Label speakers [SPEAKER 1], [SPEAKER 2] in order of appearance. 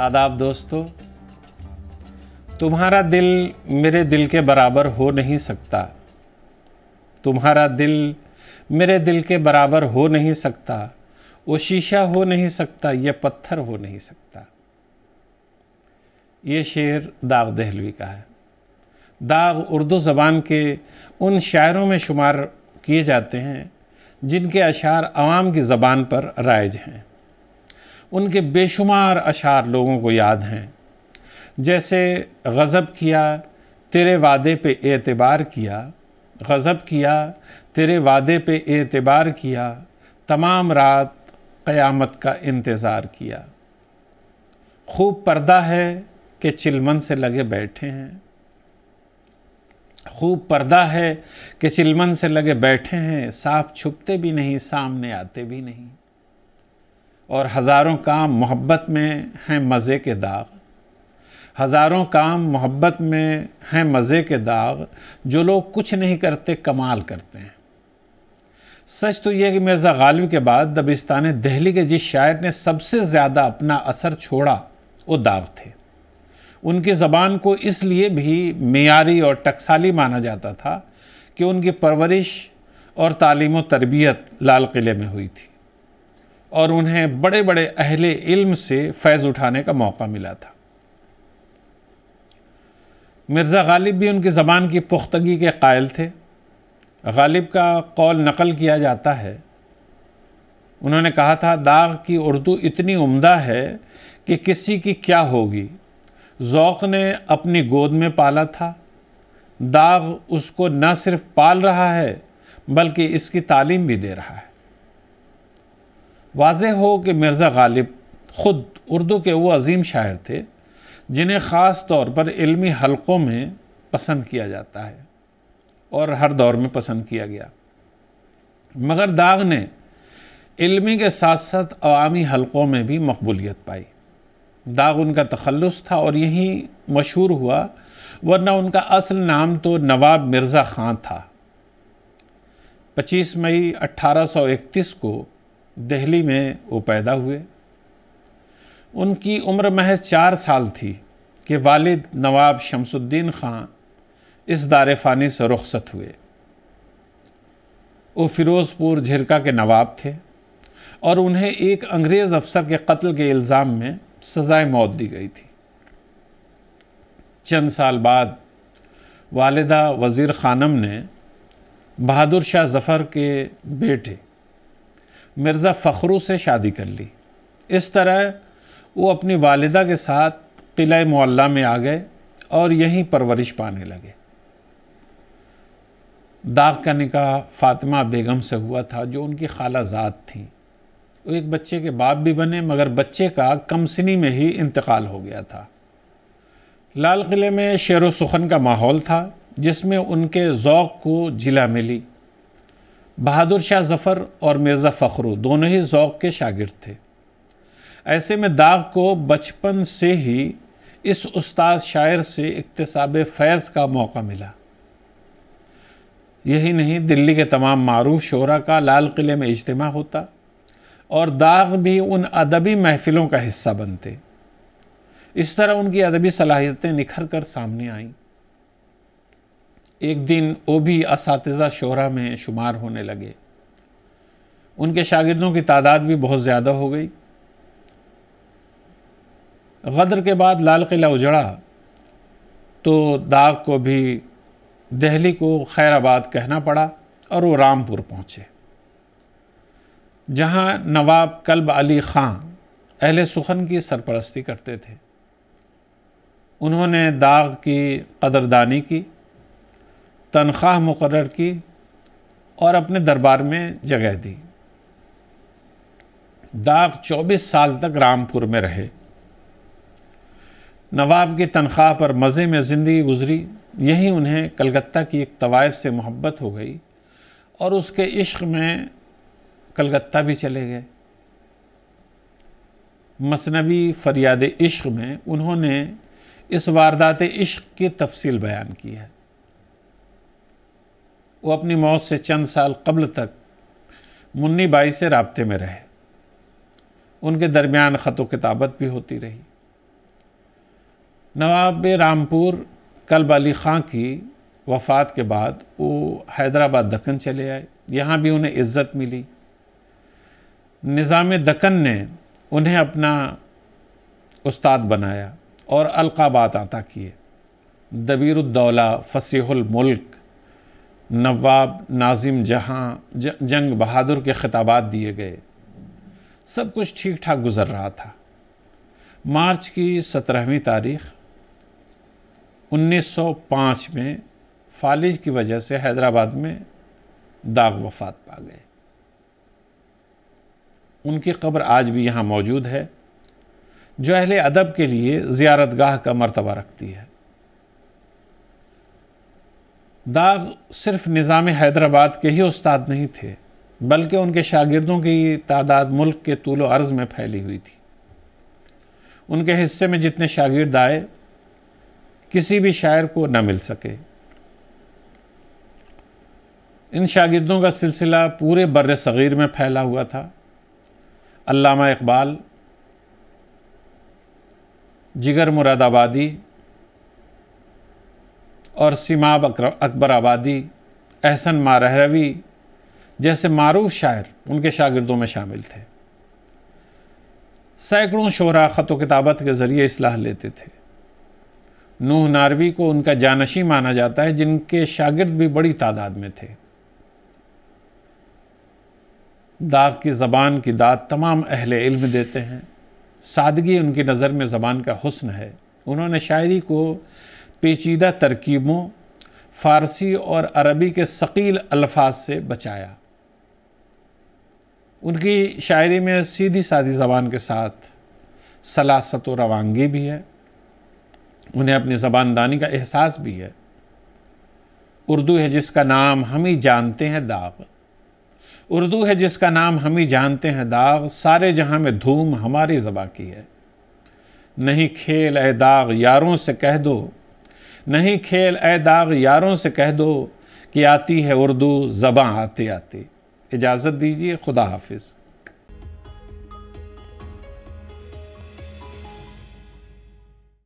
[SPEAKER 1] आदाब दोस्तों तुम्हारा दिल मेरे दिल के बराबर हो नहीं सकता तुम्हारा दिल मेरे दिल के बराबर हो नहीं सकता वो शीशा हो नहीं सकता यह पत्थर हो नहीं सकता ये शेर दाग दहलवी का है दाग उर्दू ज़बान के उन शायरों में शुमार किए जाते हैं जिनके अशार आवाम की ज़बान पर राइज हैं उनके बेशुमार अशार लोगों को याद हैं जैसे गज़ब किया तेरे वादे पे एतबार किया गज़ब किया तेरे वादे पे एतबार किया तमाम रात क़यामत का इंतज़ार किया खूब पर्दा है कि चिलमन से लगे बैठे हैं खूब पर्दा है कि चिलमन से लगे बैठे हैं साफ छुपते भी नहीं सामने आते भी नहीं और हज़ारों काम मोहब्बत में हैं मज़े के दाग हज़ारों काम मोहब्बत में हैं मज़े के दाग जो लोग कुछ नहीं करते कमाल करते हैं सच तो यह कि मिर्ज़ा गालिब के बाद दबिस्तान दहली के जिस शायर ने सबसे ज़्यादा अपना असर छोड़ा वो दाग थे उनकी ज़बान को इसलिए भी मीरी और टकसाली माना जाता था कि उनकी परवरिश और तालीम तरबियत लाल किले में हुई थी और उन्हें बड़े बड़े अहले इल्म से फैज़ उठाने का मौका मिला था मिर्ज़ा गालिब भी उनकी ज़बान की पुख्तगी के कायल थे गालिब का कौल नकल किया जाता है उन्होंने कहा था दाग की उर्दू इतनी उम्दा है कि किसी की क्या होगी ज़ौक़ ने अपनी गोद में पाला था दाग उसको न सिर्फ पाल रहा है बल्कि इसकी तालीम भी दे रहा है वाज हो कि मिर्ज़ा गालिब ख़ुद उर्दू के वो अजीम शायर थे जिन्हें ख़ास तौर पर इलमी हलक़ों में पसंद किया जाता है और हर दौर में पसंद किया गया मगर दाग ने इलमी के साथ साथ अवामी हलक़ों में भी मकबूलियत पाई दाग उनका तखलस था और यहीं मशहूर हुआ वरना उनका असल नाम तो नवाब मिर्ज़ा ख़ान था 25 मई 1831 को दिल्ली में वो पैदा हुए उनकी उम्र महज चार साल थी कि वालिद नवाब शमसुद्दीन खान इस दार फ़ानी से रुखसत हुए वो फ़िरोज़पुर झिरका के नवाब थे और उन्हें एक अंग्रेज़ अफसर के कत्ल के इल्ज़ाम में सज़ाए मौत दी गई थी चंद साल बाद वालदा वज़ीर ख़ानम ने बहादुर शाह ज़फ़र के बेटे मिर्ज़ा फ़खरू से शादी कर ली इस तरह वो अपनी वालदा के साथ किला मोल्ला में आ गए और यहीं परवरिश पाने लगे दाग का निकाह फातिमा बेगम से हुआ था जो उनकी खाला ज़ाद थी वो एक बच्चे के बाप भी बने मगर बच्चे का कमसनी में ही इंतकाल हो गया था लाल किले में शेर व सुखन का माहौल था जिसमें उनके ओक़ को जिला मिली बहादुर शाह जफ़र और मिर्ज़ा फ़खरू दोनों ही ओक़ के शागिर्द थे ऐसे में दाग को बचपन से ही इस उस्ताद शायर से इकतसाब फैज़ का मौका मिला यही नहीं दिल्ली के तमाम मरूफ शोरा का लाल किले में इजतम होता और दाग भी उन अदबी महफ़िलों का हिस्सा बनते इस तरह उनकी अदबी सलाहियतें निखर कर सामने आईं एक दिन वो भी इस शोरा में शुमार होने लगे उनके शागिर्दों की तादाद भी बहुत ज़्यादा हो गई गदर के बाद लाल किला उजड़ा तो दाग को भी दहली को खैराबाद कहना पड़ा और वो रामपुर पहुँचे जहाँ नवाब कल्ब अली ख़ान अहल सुखन की सरपरस्ती करते थे उन्होंने दाग की कदरदानी की तनख्वाह मुकर की और अपने दरबार में जगह दी दाग 24 साल तक रामपुर में रहे नवाब की तनख्वाह पर मज़े में ज़िंदगी गुजरी यहीं उन्हें कलकत्ता की एक तवायफ से मोहब्बत हो गई और उसके इश्क में कलकत्ता भी चले गए मसनवी फरियाद इश्क में उन्होंने इस वारदात इश्क की तफसील बयान की है वो अपनी मौत से चंद साल कबल तक मुन्नी बाई से रबते में रहे उनके दरमियान ख़त किताबत भी होती रही नवाब रामपुर कलब अली ख़ाँ की वफ़ात के बाद वो हैदराबाद दक्कन चले आए यहाँ भी उन्हें इज़्ज़त मिली निज़ाम दक्कन ने उन्हें अपना उस्ताद बनाया और अलकाबात आता किए दबीरुद्दौला फसीहुल मुल्क नवाब नाजिम जहाँ जंग बहादुर के खिताबात दिए गए सब कुछ ठीक ठाक गुजर रहा था मार्च की सत्रहवीं तारीख 1905 में फालिज की वजह से हैदराबाद में दाग वफात पा गए उनकी कब्र आज भी यहाँ मौजूद है जो अहले अदब के लिए ज़्यारतगाह का मरतबा रखती है दाग सिर्फ निज़ाम हैदराबाद के ही उस्ताद नहीं थे बल्कि उनके शागिर्दों की तादाद मुल्क के तूल अर्ज़ में फैली हुई थी उनके हिस्से में जितने शागिर्द आए किसी भी शायर को न मिल सके इन शागिर्दों का सिलसिला पूरे बर सग़ीर में फैला हुआ था अल्लामा इकबाल जिगर मुरादाबादी और सीमाब आबादी एहसन मारहरवी जैसे मारूफ शायर उनके शागिर्दों में शामिल थे सैकड़ों शोरा ख़त किताबत के ज़रिए इसलाह लेते थे नूह नारवी को उनका जानशी माना जाता है जिनके शागिर्द भी बड़ी तादाद में थे दाग की ज़बान की दाद तमाम अहल इल्म देते हैं सादगी उनकी नज़र में ज़बान का हुस्न है उन्होंने शायरी को पेचीदा तरकीबों फ़ारसी और अरबी के शकील अल्फाज से बचाया उनकी शायरी में सीधी सादी ज़बान के साथ सलासत और रवानगी भी है उन्हें अपनी ज़बानदानी का एहसास भी है उर्दू है जिसका नाम हम ही जानते हैं दाग उर्दू है जिसका नाम हम ही जानते हैं दाग सारे जहां में धूम हमारी ज़बा की है नहीं खेल ए दाग यारों से कह दो नहीं खेल ए दाग यारों से कह दो कि आती है उर्दू ज़बाँ आते आते इजाज़त दीजिए खुदा हाफिज़